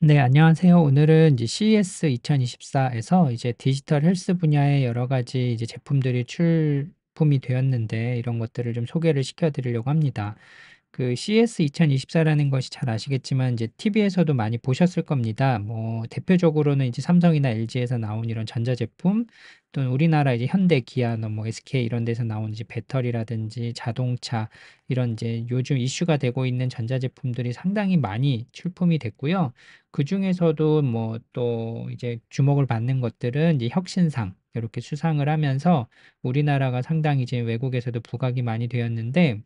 네, 안녕하세요. 오늘은 이제 CES 2024에서 이제 디지털 헬스 분야의 여러 가지 이제 제품들이 출품이 되었는데 이런 것들을 좀 소개를 시켜 드리려고 합니다. 그 CS 2024라는 것이 잘 아시겠지만 이제 TV에서도 많이 보셨을 겁니다. 뭐 대표적으로는 이제 삼성이나 LG에서 나온 이런 전자제품 또는 우리나라 이제 현대, 기아, 뭐 SK 뭐 이런 데서 나온 이제 배터리라든지 자동차 이런 이제 요즘 이슈가 되고 있는 전자제품들이 상당히 많이 출품이 됐고요. 그 중에서도 뭐 또 이제 주목을 받는 것들은 이제 혁신상 이렇게 수상을 하면서 우리나라가 상당히 이제 외국에서도 부각이 많이 되었는데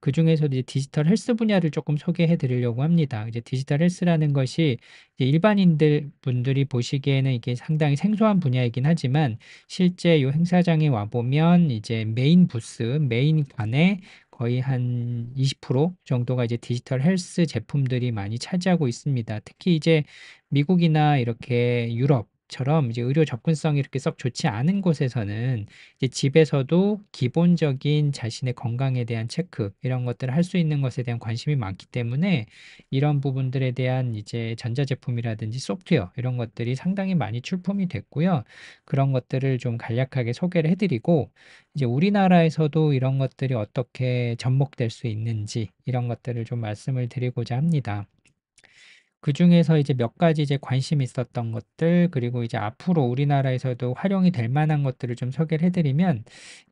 그 중에서도 이제 디지털 헬스 분야를 조금 소개해 드리려고 합니다. 이제 디지털 헬스라는 것이 일반인들 분들이 보시기에는 이게 상당히 생소한 분야이긴 하지만 실제 이 행사장에 와 보면 이제 메인 부스, 메인 관에 거의 한 20% 정도가 이제 디지털 헬스 제품들이 많이 차지하고 있습니다. 특히 이제 미국이나 이렇게 유럽 처럼 이제 의료 접근성이 이렇게 썩 좋지 않은 곳에서는 이제 집에서도 기본적인 자신의 건강에 대한 체크 이런 것들을 할 수 있는 것에 대한 관심이 많기 때문에 이런 부분들에 대한 이제 전자제품이라든지 소프트웨어 이런 것들이 상당히 많이 출품이 됐고요. 그런 것들을 좀 간략하게 소개를 해드리고 이제 우리나라에서도 이런 것들이 어떻게 접목될 수 있는지 이런 것들을 좀 말씀을 드리고자 합니다. 그 중에서 이제 몇 가지 이제 관심 있었던 것들 그리고 이제 앞으로 우리나라에서도 활용이 될 만한 것들을 좀 소개를 해드리면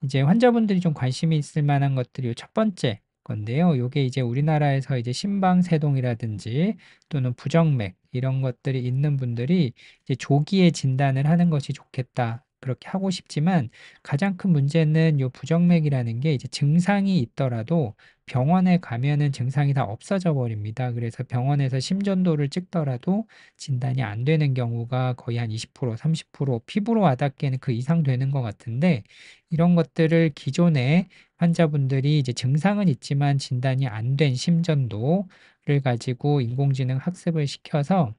이제 환자분들이 좀 관심이 있을 만한 것들이 첫 번째 건데요. 요게 이제 우리나라에서 이제 심방세동이라든지 또는 부정맥 이런 것들이 있는 분들이 이제 조기에 진단을 하는 것이 좋겠다. 그렇게 하고 싶지만 가장 큰 문제는 요 부정맥이라는 게 이제 증상이 있더라도 병원에 가면은 증상이 다 없어져 버립니다. 그래서 병원에서 심전도를 찍더라도 진단이 안 되는 경우가 거의 한 20%, 30% 피부로 와닿기에는 그 이상 되는 것 같은데 이런 것들을 기존에 환자분들이 이제 증상은 있지만 진단이 안 된 심전도를 가지고 인공지능 학습을 시켜서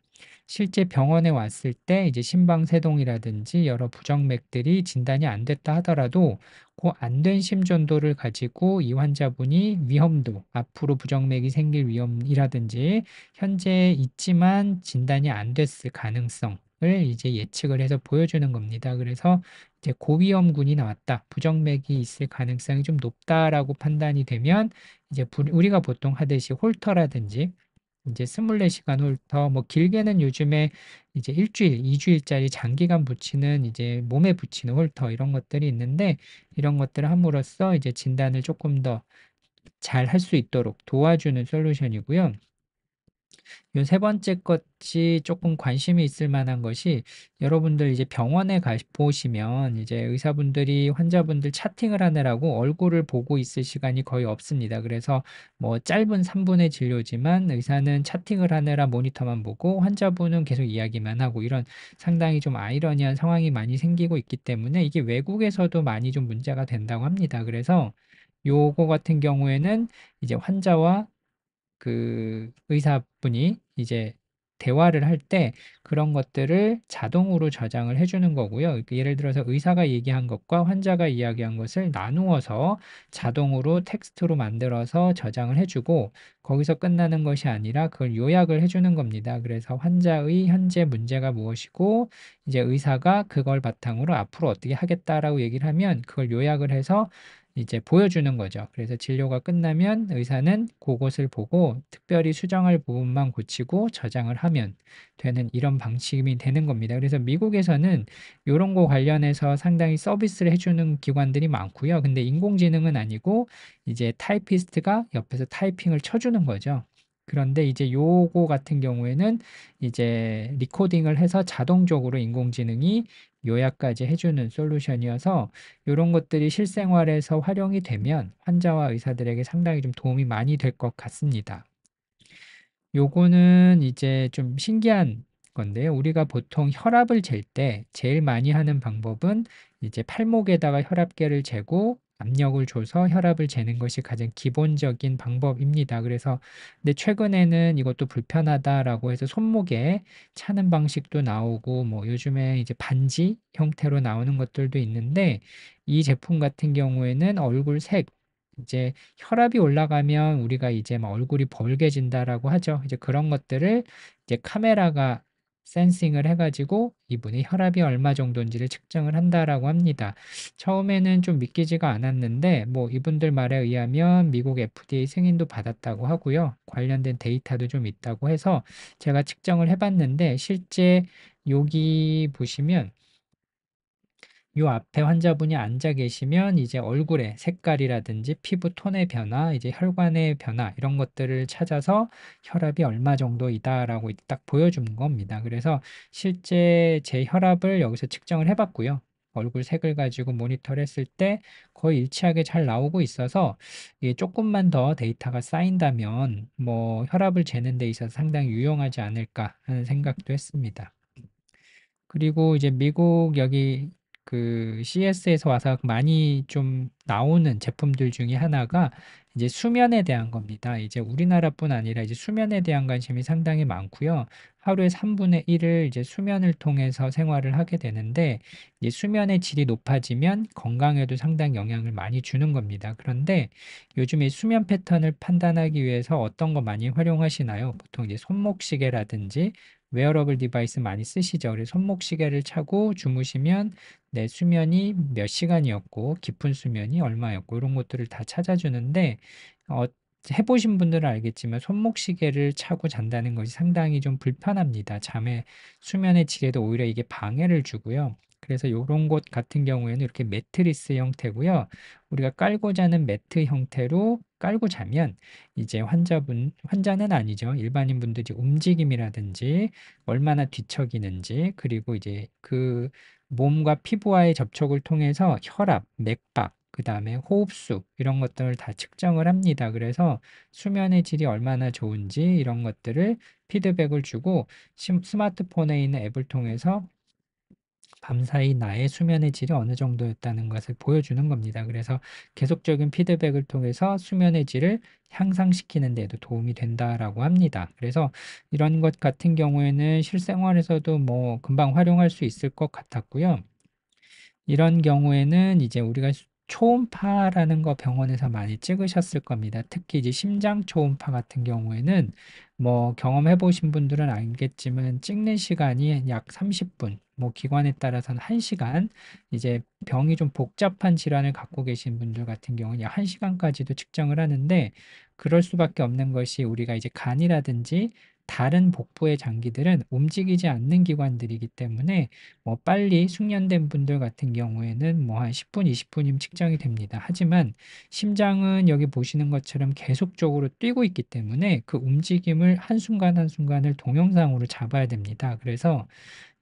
실제 병원에 왔을 때 이제 심방세동이라든지 여러 부정맥들이 진단이 안 됐다 하더라도 그 안 된 심전도를 가지고 이 환자분이 위험도 앞으로 부정맥이 생길 위험이라든지 현재 있지만 진단이 안 됐을 가능성 을 이제 예측을 해서 보여주는 겁니다. 그래서 이제 고위험군이 나왔다. 부정맥이 있을 가능성이 좀 높다라고 판단이 되면 이제 우리가 보통 하듯이 홀터라든지 이제 24시간 홀터, 뭐 길게는 요즘에 이제 일주일, 이주일짜리 장기간 붙이는 이제 몸에 붙이는 홀터 이런 것들이 있는데 이런 것들을 함으로써 이제 진단을 조금 더 잘 할 수 있도록 도와주는 솔루션이고요. 이세 번째 것이 조금 관심이 있을 만한 것이 여러분들 이제 병원에 가 보시면 이제 의사분들이 환자분들 차팅을 하느라고 얼굴을 보고 있을 시간이 거의 없습니다. 그래서 뭐 짧은 3분의 진료지만 의사는 차팅을 하느라 모니터만 보고 환자분은 계속 이야기만 하고 이런 상당히 좀 아이러니한 상황이 많이 생기고 있기 때문에 이게 외국에서도 많이 좀 문제가 된다고 합니다. 그래서 요거 같은 경우에는 이제 환자와 그 의사 분이 이제 대화를 할 때 그런 것들을 자동으로 저장을 해주는 거고요. 그 예를 들어서 의사가 얘기한 것과 환자가 이야기한 것을 나누어서 자동으로 텍스트로 만들어서 저장을 해주고 거기서 끝나는 것이 아니라 그걸 요약을 해주는 겁니다. 그래서 환자의 현재 문제가 무엇이고 이제 의사가 그걸 바탕으로 앞으로 어떻게 하겠다라고 얘기를 하면 그걸 요약을 해서 이제 보여주는 거죠. 그래서 진료가 끝나면 의사는 그것을 보고 특별히 수정할 부분만 고치고 저장을 하면 되는 이런 방침이 되는 겁니다. 그래서 미국에서는 이런 거 관련해서 상당히 서비스를 해주는 기관들이 많고요. 근데 인공지능은 아니고 이제 타이피스트가 옆에서 타이핑을 쳐주는 거죠. 그런데 이제 요거 같은 경우에는 이제 리코딩을 해서 자동적으로 인공지능이 요약까지 해주는 솔루션이어서 이런 것들이 실생활에서 활용이 되면 환자와 의사들에게 상당히 좀 도움이 많이 될 것 같습니다. 요거는 이제 좀 신기한 건데요. 우리가 보통 혈압을 잴 때 제일 많이 하는 방법은 이제 팔목에다가 혈압계를 재고 압력을 줘서 혈압을 재는 것이 가장 기본적인 방법입니다. 그래서 근데 최근에는 이것도 불편하다라고 해서 손목에 차는 방식도 나오고 뭐 요즘에 이제 반지 형태로 나오는 것들도 있는데 이 제품 같은 경우에는 얼굴 색 이제 혈압이 올라가면 우리가 이제 막 얼굴이 벌게진다라고 하죠. 이제 그런 것들을 이제 카메라가 센싱을 해가지고 이분의 혈압이 얼마 정도인지를 측정을 한다라고 합니다. 처음에는 좀 믿기지가 않았는데 뭐 이분들 말에 의하면 미국 FDA 승인도 받았다고 하고요. 관련된 데이터도 좀 있다고 해서 제가 측정을 해봤는데 실제 여기 보시면 요 앞에 환자분이 앉아 계시면 이제 얼굴의 색깔이라든지 피부 톤의 변화, 이제 혈관의 변화 이런 것들을 찾아서 혈압이 얼마 정도이다라고 딱 보여주는 겁니다. 그래서 실제 제 혈압을 여기서 측정을 해봤고요. 얼굴 색을 가지고 모니터를 했을 때 거의 일치하게 잘 나오고 있어서 이게 조금만 더 데이터가 쌓인다면 뭐 혈압을 재는 데 있어서 상당히 유용하지 않을까 하는 생각도 했습니다. 그리고 이제 미국 여기 그 CS에서 와서 많이 좀 나오는 제품들 중에 하나가 이제 수면에 대한 겁니다. 이제 우리나라뿐 아니라 이제 수면에 대한 관심이 상당히 많고요. 하루에 3분의 1을 이제 수면을 통해서 생활을 하게 되는데 이제 수면의 질이 높아지면 건강에도 상당히 영향을 많이 주는 겁니다. 그런데 요즘 에 수면 패턴을 판단하기 위해서 어떤 거 많이 활용하시나요? 보통 이제 손목 시계라든지 웨어러블 디바이스 많이 쓰시죠. 그래서 손목 시계를 차고 주무시면 내 수면이 몇 시간이었고 깊은 수면이 얼마였고 이런 것들을 다 찾아주는데 어, 해보신 분들은 알겠지만 손목 시계를 차고 잔다는 것이 상당히 좀 불편합니다. 잠에 수면의 질에도 오히려 이게 방해를 주고요. 그래서 이런 곳 같은 경우에는 이렇게 매트리스 형태고요. 우리가 깔고 자는 매트 형태로 깔고 자면 이제 환자분 환자는 아니죠. 일반인 분들이 움직임이라든지 얼마나 뒤척이는지 그리고 이제 그 몸과 피부와의 접촉을 통해서 혈압, 맥박 그 다음에 호흡수 이런 것들을 다 측정을 합니다. 그래서 수면의 질이 얼마나 좋은지 이런 것들을 피드백을 주고 스마트폰에 있는 앱을 통해서 밤사이 나의 수면의 질이 어느 정도였다는 것을 보여주는 겁니다. 그래서 계속적인 피드백을 통해서 수면의 질을 향상시키는 데도 도움이 된다라고 합니다. 그래서 이런 것 같은 경우에는 실생활에서도 뭐 금방 활용할 수 있을 것 같았고요. 이런 경우에는 이제 우리가 초음파라는 거 병원에서 많이 찍으셨을 겁니다. 특히 이제 심장 초음파 같은 경우에는 뭐 경험해 보신 분들은 알겠지만 찍는 시간이 약 30분, 뭐 기관에 따라서는 1시간, 이제 병이 좀 복잡한 질환을 갖고 계신 분들 같은 경우는 약 1시간까지도 측정을 하는데 그럴 수밖에 없는 것이 우리가 이제 간이라든지 다른 복부의 장기들은 움직이지 않는 기관들이기 때문에 뭐 빨리 숙련된 분들 같은 경우에는 뭐 한 10분, 20분이면 측정이 됩니다. 하지만 심장은 여기 보시는 것처럼 계속적으로 뛰고 있기 때문에 그 움직임을 한순간 한순간을 동영상으로 잡아야 됩니다. 그래서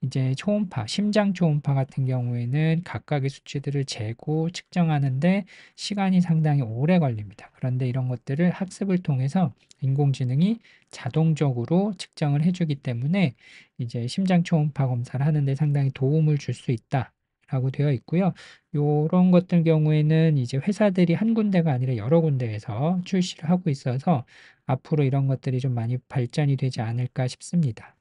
이제 초음파, 심장 초음파 같은 경우에는 각각의 수치들을 재고 측정하는데 시간이 상당히 오래 걸립니다. 그런데 이런 것들을 학습을 통해서 인공지능이 자동적으로 측정을 해주기 때문에 이제 심장 초음파 검사를 하는데 상당히 도움을 줄 수 있다. 라고 되어 있고요. 이런 것들 경우에는 이제 회사들이 한 군데가 아니라 여러 군데에서 출시를 하고 있어서 앞으로 이런 것들이 좀 많이 발전이 되지 않을까 싶습니다.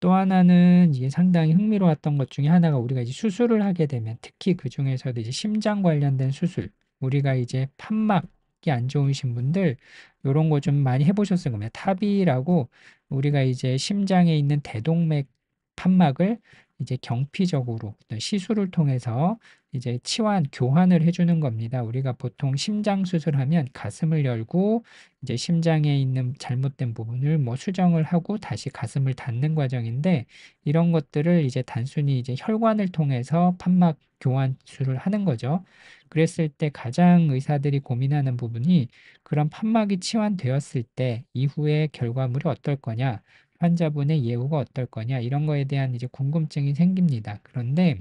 또 하나는 이제 상당히 흥미로웠던 것 중에 하나가 우리가 이제 수술을 하게 되면 특히 그 중에서도 이제 심장 관련된 수술, 우리가 이제 판막 이안 좋으신 분들 이런 거 좀 많이 해보셨을 겁니다. 탑이라고 우리가 이제 심장에 있는 대동맥 판막을 이제 경피적으로 시술을 통해서 이제 치환 교환을 해주는 겁니다. 우리가 보통 심장 수술하면 가슴을 열고 이제 심장에 있는 잘못된 부분을 뭐 수정을 하고 다시 가슴을 닫는 과정인데 이런 것들을 이제 단순히 이제 혈관을 통해서 판막 교환술을 하는 거죠. 그랬을 때 가장 의사들이 고민하는 부분이 그런 판막이 치환되었을 때이후에 결과물이 어떨 거냐 환자분의 예후가 어떨 거냐 이런 거에 대한 이제 궁금증이 생깁니다. 그런데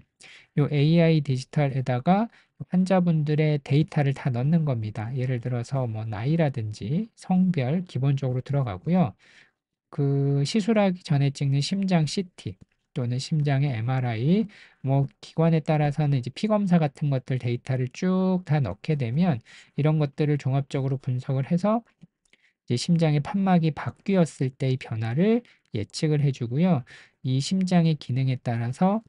요 AI 디지털에다가 환자분들의 데이터를 다 넣는 겁니다. 예를 들어서 뭐 나이라든지 성별 기본적으로 들어가고요. 그 시술하기 전에 찍는 심장 CT 또는 심장의 MRI 뭐 기관에 따라서는 이제 피 검사 같은 것들 데이터를 쭉 다 넣게 되면 이런 것들을 종합적으로 분석을 해서 심장의 판막이 바뀌었을 때의 변화를 예측을 해주고요. 이 심장의 기능에 따라서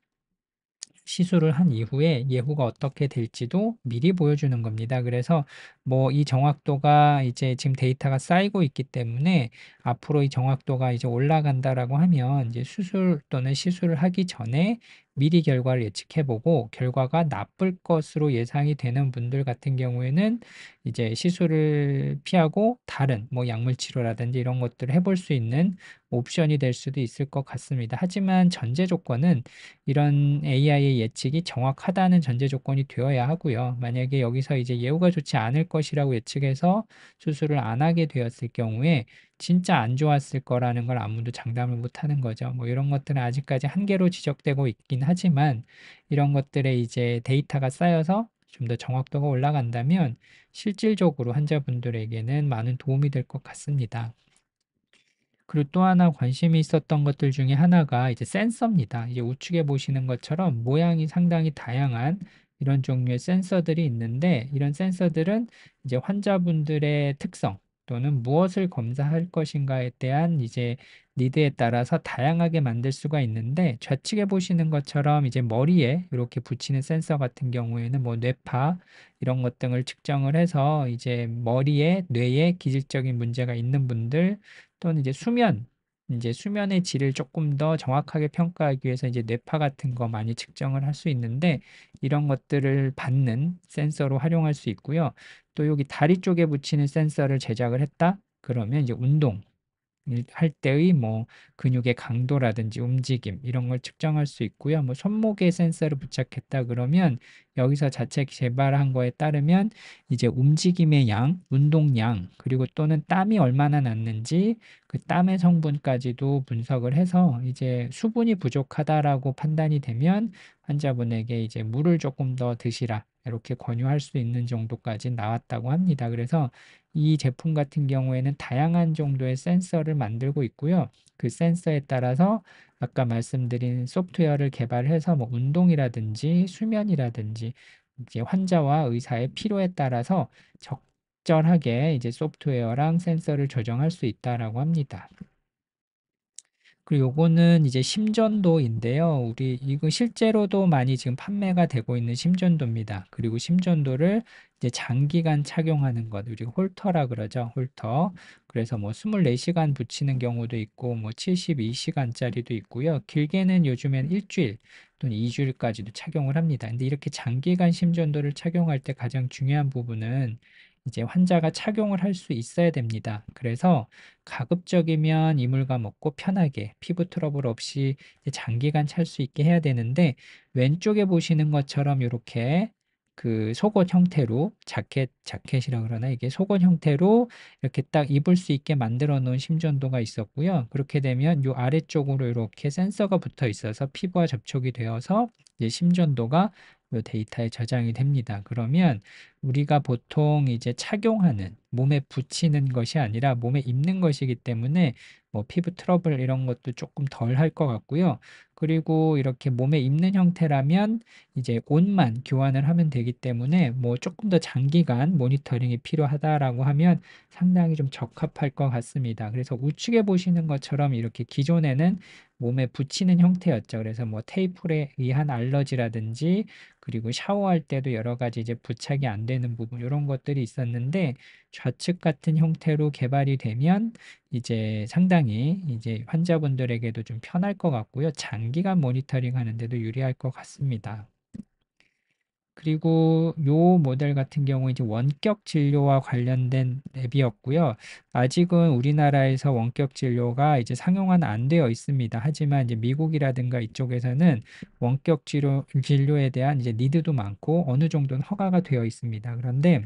시술을 한 이후에 예후가 어떻게 될지도 미리 보여주는 겁니다. 그래서 뭐 이 정확도가 이제 지금 데이터가 쌓이고 있기 때문에 앞으로 이 정확도가 이제 올라간다라고 하면 이제 수술 또는 시술을 하기 전에 미리 결과를 예측해보고 결과가 나쁠 것으로 예상이 되는 분들 같은 경우에는 이제 시술을 피하고 다른 뭐 약물 치료라든지 이런 것들을 해볼 수 있는 옵션이 될 수도 있을 것 같습니다. 하지만 전제 조건은 이런 AI의 예측이 정확하다는 전제 조건이 되어야 하고요. 만약에 여기서 이제 예후가 좋지 않을 것이라고 예측해서 수술을 안 하게 되었을 경우에 진짜 안 좋았을 거라는 걸 아무도 장담을 못 하는 거죠. 뭐 이런 것들은 아직까지 한계로 지적되고 있긴 하지만 이런 것들에 이제 데이터가 쌓여서 좀 더 정확도가 올라간다면 실질적으로 환자분들에게는 많은 도움이 될 것 같습니다. 그리고 또 하나 관심이 있었던 것들 중에 하나가 이제 센서입니다. 이제 우측에 보시는 것처럼 모양이 상당히 다양한 이런 종류의 센서들이 있는데 이런 센서들은 이제 환자분들의 특성, 또는 무엇을 검사할 것인가에 대한 이제 니드에 따라서 다양하게 만들 수가 있는데 좌측에 보시는 것처럼 이제 머리에 이렇게 붙이는 센서 같은 경우에는 뭐 뇌파 이런 것 등을 측정을 해서 이제 머리에 뇌에 기질적인 문제가 있는 분들 또는 이제 수면 이제 수면의 질을 조금 더 정확하게 평가하기 위해서 이제 뇌파 같은 거 많이 측정을 할 수 있는데 이런 것들을 받는 센서로 활용할 수 있고요. 또 여기 다리 쪽에 붙이는 센서를 제작을 했다. 그러면 이제 운동 할 때의 뭐 근육의 강도라든지 움직임 이런 걸 측정할 수 있고요. 뭐 손목에 센서를 부착했다 그러면 여기서 자체 개발한 거에 따르면 이제 움직임의 양, 운동량 그리고 또는 땀이 얼마나 났는지 그 땀의 성분까지도 분석을 해서 이제 수분이 부족하다라고 판단이 되면 환자분에게 이제 물을 조금 더 드시라 이렇게 권유할 수 있는 정도까지 나왔다고 합니다. 그래서 이 제품 같은 경우에는 다양한 정도의 센서를 만들고 있고요. 그 센서에 따라서 아까 말씀드린 소프트웨어를 개발해서 뭐 운동이라든지 수면이라든지 이제 환자와 의사의 필요에 따라서 적절하게 이제 소프트웨어랑 센서를 조정할 수 있다라고 합니다. 그리고 요거는 이제 심전도인데요. 우리 이거 실제로도 많이 지금 판매가 되고 있는 심전도입니다. 그리고 심전도를 이제 장기간 착용하는 것, 우리 홀터라 그러죠. 홀터. 그래서 뭐 24시간 붙이는 경우도 있고 뭐 72시간짜리도 있고요. 길게는 요즘엔 일주일 또는 2주일까지도 착용을 합니다. 근데 이렇게 장기간 심전도를 착용할 때 가장 중요한 부분은 이제 환자가 착용을 할 수 있어야 됩니다. 그래서 가급적이면 이물감 먹고 편하게 피부 트러블 없이 장기간 찰 수 있게 해야 되는데 왼쪽에 보시는 것처럼 이렇게 그 속옷 형태로 자켓 자켓이라 그러나 이게 속옷 형태로 이렇게 딱 입을 수 있게 만들어 놓은 심전도가 있었고요. 그렇게 되면 요 아래쪽으로 이렇게 센서가 붙어 있어서 피부와 접촉이 되어서 심전도가 이 데이터에 저장이 됩니다. 그러면 우리가 보통 이제 착용하는 몸에 붙이는 것이 아니라 몸에 입는 것이기 때문에 뭐 피부 트러블 이런 것도 조금 덜 할 것 같고요. 그리고 이렇게 몸에 입는 형태라면 이제 옷만 교환을 하면 되기 때문에 뭐 조금 더 장기간 모니터링이 필요하다라고 하면 상당히 좀 적합할 것 같습니다. 그래서 우측에 보시는 것처럼 이렇게 기존에는 몸에 붙이는 형태였죠. 그래서 뭐 테이프에 의한 알러지라든지 그리고 샤워할 때도 여러 가지 이제 부착이 안 되는 부분 이런 것들이 있었는데 좌측 같은 형태로 개발이 되면 이제 상당히 이제 환자분들에게도 좀 편할 것 같고요. 장기간 모니터링 하는데도 유리할 것 같습니다. 그리고 요 모델 같은 경우 이제 원격 진료와 관련된 앱이었고요. 아직은 우리나라에서 원격 진료가 이제 상용화는 안 되어 있습니다. 하지만 이제 미국이라든가 이쪽에서는 원격 진료, 진료에 대한 이제 니드도 많고 어느 정도는 허가가 되어 있습니다. 그런데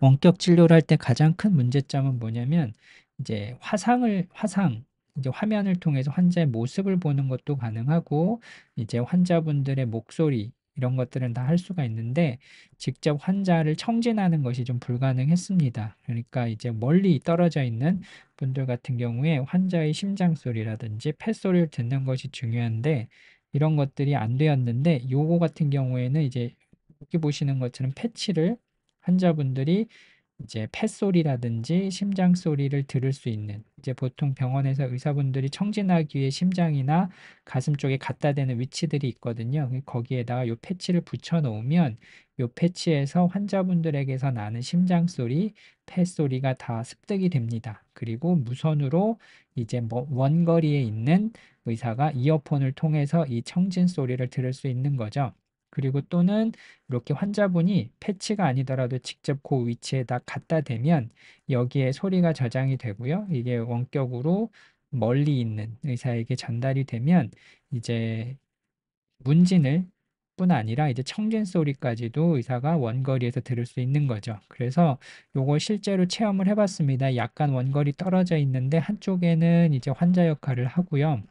원격 진료를 할 때 가장 큰 문제점은 뭐냐면 이제 화상을 화상 이제 화면을 통해서 환자의 모습을 보는 것도 가능하고 이제 환자분들의 목소리 이런 것들은 다 할 수가 있는데 직접 환자를 청진하는 것이 좀 불가능했습니다. 그러니까 이제 멀리 떨어져 있는 분들 같은 경우에 환자의 심장 소리라든지 폐 소리를 듣는 것이 중요한데 이런 것들이 안 되었는데 요거 같은 경우에는 이제 여기 보시는 것처럼 패치를 환자분들이 이제 폐소리라든지 심장 소리를 들을 수 있는 이제 보통 병원에서 의사분들이 청진하기 위해 심장이나 가슴 쪽에 갖다 대는 위치들이 있거든요. 그 거기에다가 요 패치를 붙여 놓으면 요 패치에서 환자분들에게서 나는 심장 소리, 폐소리가다 습득이 됩니다. 그리고 무선으로 이제 뭐 원거리에 있는 의사가 이어폰을 통해서 이 청진 소리를 들을 수 있는 거죠. 그리고 또는 이렇게 환자분이 패치가 아니더라도 직접 그 위치에다 갖다 대면 여기에 소리가 저장이 되고요. 이게 원격으로 멀리 있는 의사에게 전달이 되면 이제 문진을 뿐 아니라 이제 청진 소리까지도 의사가 원거리에서 들을 수 있는 거죠. 그래서 요걸 실제로 체험을 해봤습니다. 약간 원거리 떨어져 있는데 한쪽에는 이제 환자 역할을 하고요.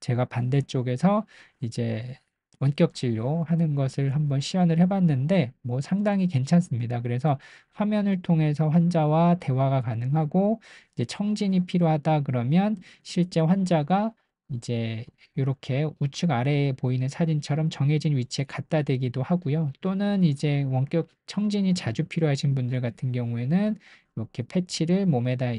제가 반대쪽에서 이제 원격 진료하는 것을 한번 시연을 해봤는데 뭐 상당히 괜찮습니다. 그래서 화면을 통해서 환자와 대화가 가능하고 이제 청진이 필요하다 그러면 실제 환자가 이제 이렇게 우측 아래에 보이는 사진처럼 정해진 위치에 갖다 대기도 하고요. 또는 이제 원격 청진이 자주 필요하신 분들 같은 경우에는 이렇게 패치를 몸에다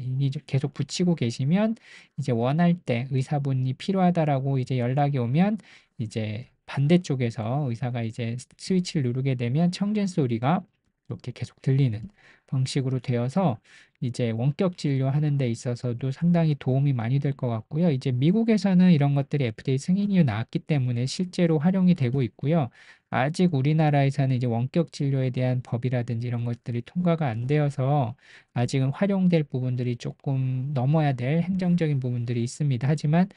계속 붙이고 계시면 이제 원할 때 의사분이 필요하다라고 이제 연락이 오면 이제 반대쪽에서 의사가 이제 스위치를 누르게 되면 청진 소리가 이렇게 계속 들리는 방식으로 되어서 이제 원격 진료하는 데 있어서도 상당히 도움이 많이 될 것 같고요. 이제 미국에서는 이런 것들이 FDA 승인이 나왔기 때문에 실제로 활용이 되고 있고요. 아직 우리나라에서는 이제 원격 진료에 대한 법이라든지 이런 것들이 통과가 안 되어서 아직은 활용될 부분들이 조금 넘어야 될 행정적인 부분들이 있습니다. 하지만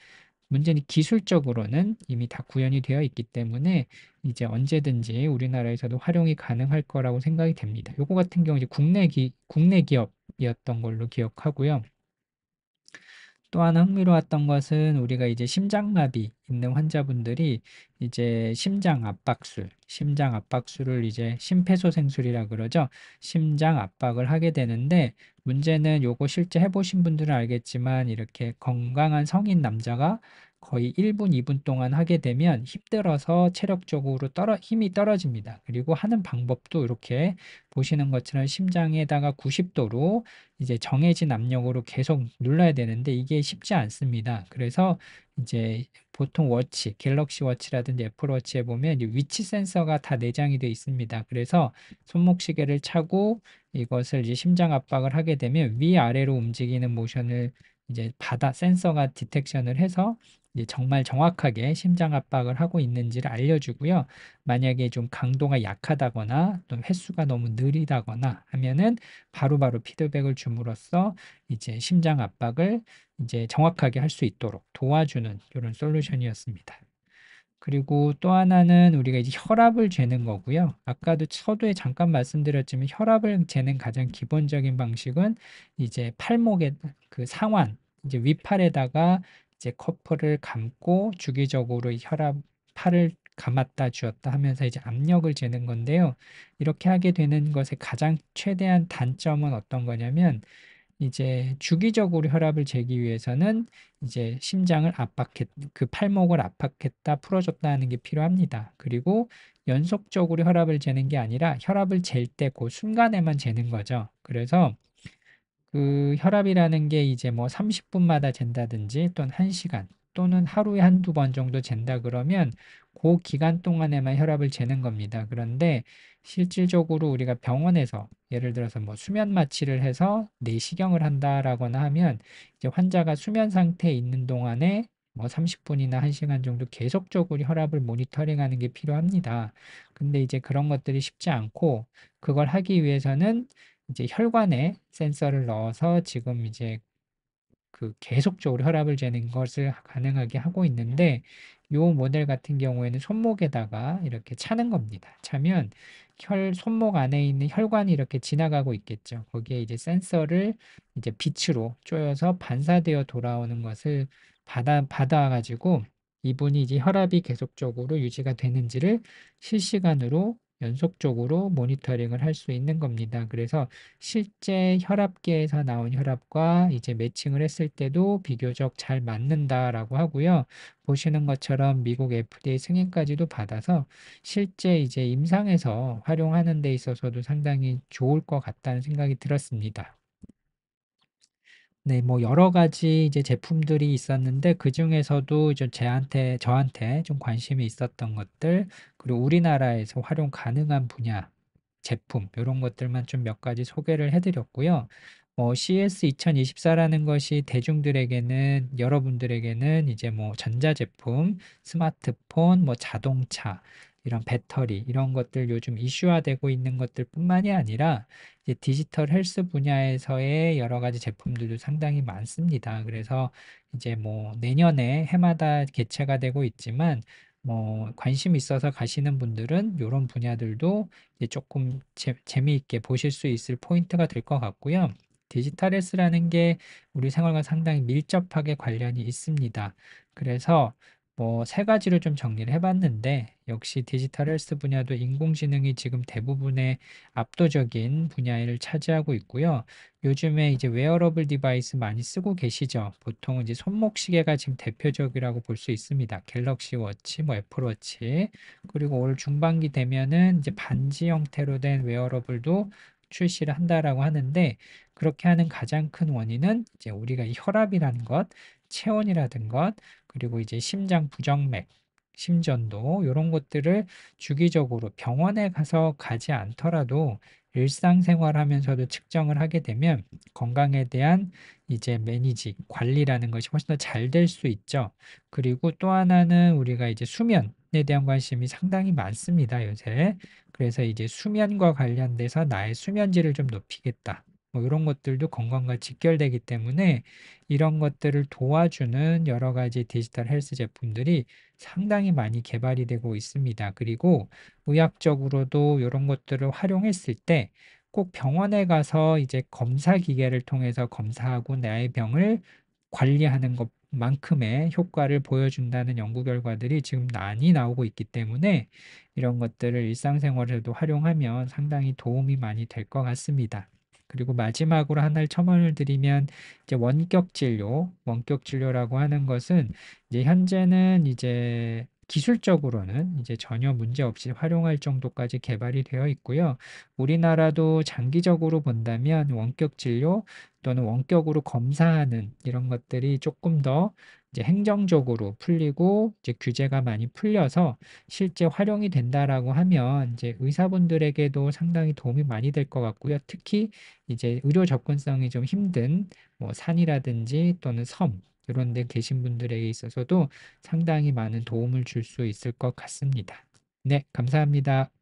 문제는 기술적으로는 이미 다 구현이 되어 있기 때문에 이제 언제든지 우리나라에서도 활용이 가능할 거라고 생각이 됩니다. 요거 같은 경우 이제 국내 기 국내 기업이었던 걸로 기억하고요. 또 하나 흥미로웠던 것은 우리가 이제 심장마비 있는 환자분들이 이제 심장 압박술, 심장 압박술을 이제 심폐소생술이라 그러죠. 심장 압박을 하게 되는데 문제는 요거 실제 해보신 분들은 알겠지만 이렇게 건강한 성인 남자가 거의 1분, 2분 동안 하게 되면 힘들어서 체력적으로 떨어, 힘이 떨어집니다. 그리고 하는 방법도 이렇게 보시는 것처럼 심장에다가 90도로 이제 정해진 압력으로 계속 눌러야 되는데 이게 쉽지 않습니다. 그래서 이제 보통 워치, 갤럭시 워치라든지 애플 워치에 보면 위치 센서가 다 내장이 되어 있습니다. 그래서 손목 시계를 차고 이것을 이제 심장 압박을 하게 되면 위아래로 움직이는 모션을 이제 바다 센서가 디텍션을 해서 정말 정확하게 심장 압박을 하고 있는지를 알려주고요. 만약에 좀 강도가 약하다거나 또 횟수가 너무 느리다거나 하면은 바로바로 바로 피드백을 줌으로써 이제 심장 압박을 이제 정확하게 할 수 있도록 도와주는 이런 솔루션이었습니다. 그리고 또 하나는 우리가 이제 혈압을 재는 거고요. 아까도 서두에 잠깐 말씀드렸지만 혈압을 재는 가장 기본적인 방식은 이제 팔목의 그 상완, 이제 윗팔에다가 이제 커프를 감고 주기적으로 혈압 팔을 감았다 주었다 하면서 이제 압력을 재는 건데요. 이렇게 하게 되는 것의 가장 최대한 단점은 어떤 거냐면 이제 주기적으로 혈압을 재기 위해서는 이제 심장을 압박했, 그 팔목을 압박했다, 풀어줬다 하는 게 필요합니다. 그리고 연속적으로 혈압을 재는 게 아니라 혈압을 잴 때 그 순간에만 재는 거죠. 그래서 그 혈압이라는 게 이제 뭐 30분마다 잰다든지 또는 1시간 또는 하루에 한두 번 정도 잰다 그러면 그 기간 동안에만 혈압을 재는 겁니다. 그런데 실질적으로 우리가 병원에서 예를 들어서 뭐 수면 마취를 해서 내시경을 한다라거나 하면 이제 환자가 수면 상태에 있는 동안에 뭐 30분이나 1시간 정도 계속적으로 혈압을 모니터링하는 게 필요합니다. 근데 이제 그런 것들이 쉽지 않고 그걸 하기 위해서는 이제 혈관에 센서를 넣어서 지금 이제 그 계속적으로 혈압을 재는 것을 가능하게 하고 있는데 요 모델 같은 경우에는 손목에다가 이렇게 차는 겁니다. 차면 혈 손목 안에 있는 혈관이 이렇게 지나가고 있겠죠. 거기에 이제 센서를 이제 빛으로 쪼여서 반사되어 돌아오는 것을 받아 받아 가지고 이분이 이제 혈압이 계속적으로 유지가 되는지를 실시간으로 연속적으로 모니터링을 할 수 있는 겁니다. 그래서 실제 혈압계에서 나온 혈압과 이제 매칭을 했을 때도 비교적 잘 맞는다라고 하고요. 보시는 것처럼 미국 FDA 승인까지도 받아서 실제 이제 임상에서 활용하는 데 있어서도 상당히 좋을 것 같다는 생각이 들었습니다. 네, 뭐 여러 가지 이제 제품들이 있었는데 그중에서도 이제 한테 저한테 좀 관심이 있었던 것들, 그리고 우리나라에서 활용 가능한 분야, 제품 요런 것들만 좀 몇 가지 소개를 해 드렸고요. 뭐 어, CS 2024라는 것이 대중들에게는 여러분들에게는 이제 뭐 전자제품, 스마트폰, 뭐 자동차 이런 배터리 이런 것들 요즘 이슈화되고 있는 것들뿐만이 아니라 디지털 헬스 분야에서의 여러 가지 제품들도 상당히 많습니다. 그래서 이제 뭐 내년에 해마다 개최가 되고 있지만 뭐 관심 있어서 가시는 분들은 이런 분야들도 조금 재, 재미있게 보실 수 있을 포인트가 될 것 같고요. 디지털 헬스라는 게 우리 생활과 상당히 밀접하게 관련이 있습니다. 그래서 뭐세 가지를 좀 정리를 해봤는데 역시 디지털 헬스 분야도 인공지능이 지금 대부분의 압도적인 분야를 차지하고 있고요. 요즘에 이제 웨어러블 디바이스 많이 쓰고 계시죠. 보통 이제 손목 시계가 지금 대표적이라고 볼 수 있습니다. 갤럭시 워치, 뭐 애플 워치 그리고 올 중반기 되면은 이제 반지 형태로 된 웨어러블도 출시를 한다라고 하는데 그렇게 하는 가장 큰 원인은 이제 우리가 혈압이라는 것, 체온이라든 것, 그리고 이제 심장 부정맥, 심전도 이런 것들을 주기적으로 병원에 가서 가지 않더라도 일상생활하면서도 측정을 하게 되면 건강에 대한 이제 매니지 관리라는 것이 훨씬 더 잘 될 수 있죠. 그리고 또 하나는 우리가 이제 수면에 대한 관심이 상당히 많습니다. 요새 그래서 이제 수면과 관련돼서 나의 수면질을 좀 높이겠다. 뭐 이런 것들도 건강과 직결되기 때문에 이런 것들을 도와주는 여러 가지 디지털 헬스 제품들이 상당히 많이 개발이 되고 있습니다. 그리고 의학적으로도 이런 것들을 활용했을 때 꼭 병원에 가서 이제 검사 기계를 통해서 검사하고 나의 병을 관리하는 것 만큼의 효과를 보여준다는 연구 결과들이 지금 많이 나오고 있기 때문에 이런 것들을 일상생활에도 활용하면 상당히 도움이 많이 될 것 같습니다. 그리고 마지막으로 하나를 첨언을 드리면 이제 원격 진료, 원격 진료라고 하는 것은 이제 현재는 이제 기술적으로는 이제 전혀 문제 없이 활용할 정도까지 개발이 되어 있고요. 우리나라도 장기적으로 본다면 원격 진료 또는 원격으로 검사하는 이런 것들이 조금 더 이제 행정적으로 풀리고 이제 규제가 많이 풀려서 실제 활용이 된다라고 하면 이제 의사분들에게도 상당히 도움이 많이 될 것 같고요. 특히 이제 의료 접근성이 좀 힘든 뭐 산이라든지 또는 섬 이런 데 계신 분들에게 있어서도 상당히 많은 도움을 줄 수 있을 것 같습니다. 네, 감사합니다.